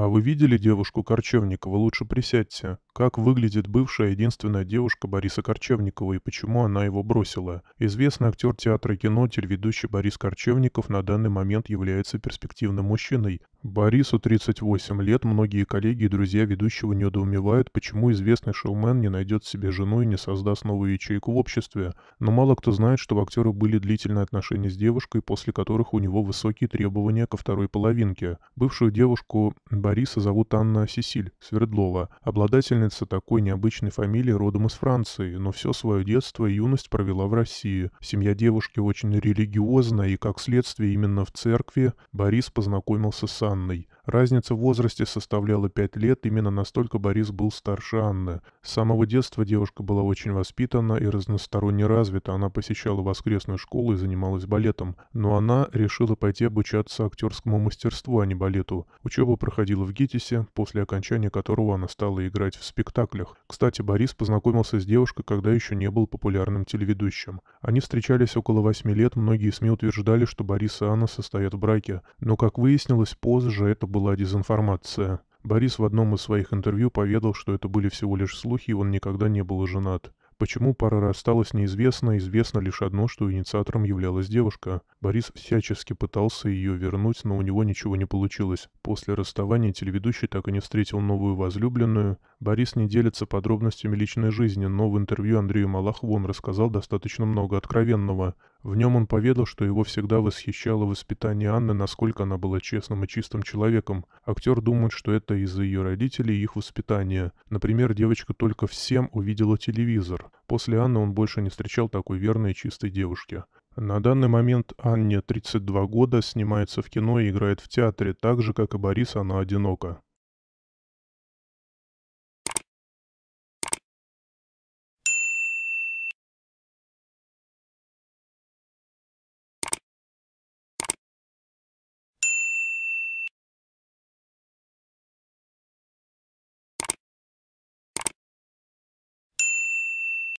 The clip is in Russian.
«А вы видели девушку Корчевникова? Лучше присядьте». Как выглядит бывшая единственная девушка Бориса Корчевникова и почему она его бросила? Известный актер театра и кино, телеведущий Борис Корчевников на данный момент является перспективным мужчиной. Борису 38 лет, многие коллеги и друзья ведущего недоумевают, почему известный шоумен не найдет себе жену и не создаст новую ячейку в обществе. Но мало кто знает, что у актера были длительные отношения с девушкой, после которых у него высокие требования ко второй половинке. Бывшую девушку Бориса зовут Анна Сесиль Свердлова, обладатель обладательница такой необычной фамилии родом из Франции, но все свое детство и юность провела в России. Семья девушки очень религиозна, и как следствие именно в церкви Борис познакомился с Анной – Разница в возрасте составляла пять лет, именно настолько Борис был старше Анны. С самого детства девушка была очень воспитана и разносторонне развита, она посещала воскресную школу и занималась балетом. Но она решила пойти обучаться актерскому мастерству, а не балету. Учеба проходила в ГИТИСе, после окончания которого она стала играть в спектаклях. Кстати, Борис познакомился с девушкой, когда еще не был популярным телеведущим. Они встречались около восьми лет, многие СМИ утверждали, что Борис и Анна состоят в браке. Но, как выяснилось, позже это было была дезинформация. Борис в одном из своих интервью поведал, что это были всего лишь слухи, и он никогда не был женат. Почему пара рассталась, неизвестно, известно лишь одно, что инициатором являлась девушка. Борис всячески пытался ее вернуть, но у него ничего не получилось. После расставания телеведущий так и не встретил новую возлюбленную, Борис не делится подробностями личной жизни, но в интервью Андрею Малахову он рассказал достаточно много откровенного. В нем он поведал, что его всегда восхищало воспитание Анны, насколько она была честным и чистым человеком. Актер думает, что это из-за ее родителей и их воспитания. Например, девочка только всем увидела телевизор. После Анны он больше не встречал такой верной и чистой девушки. На данный момент Анне 32 года, снимается в кино и играет в театре, так же, как и Борис, она одинока.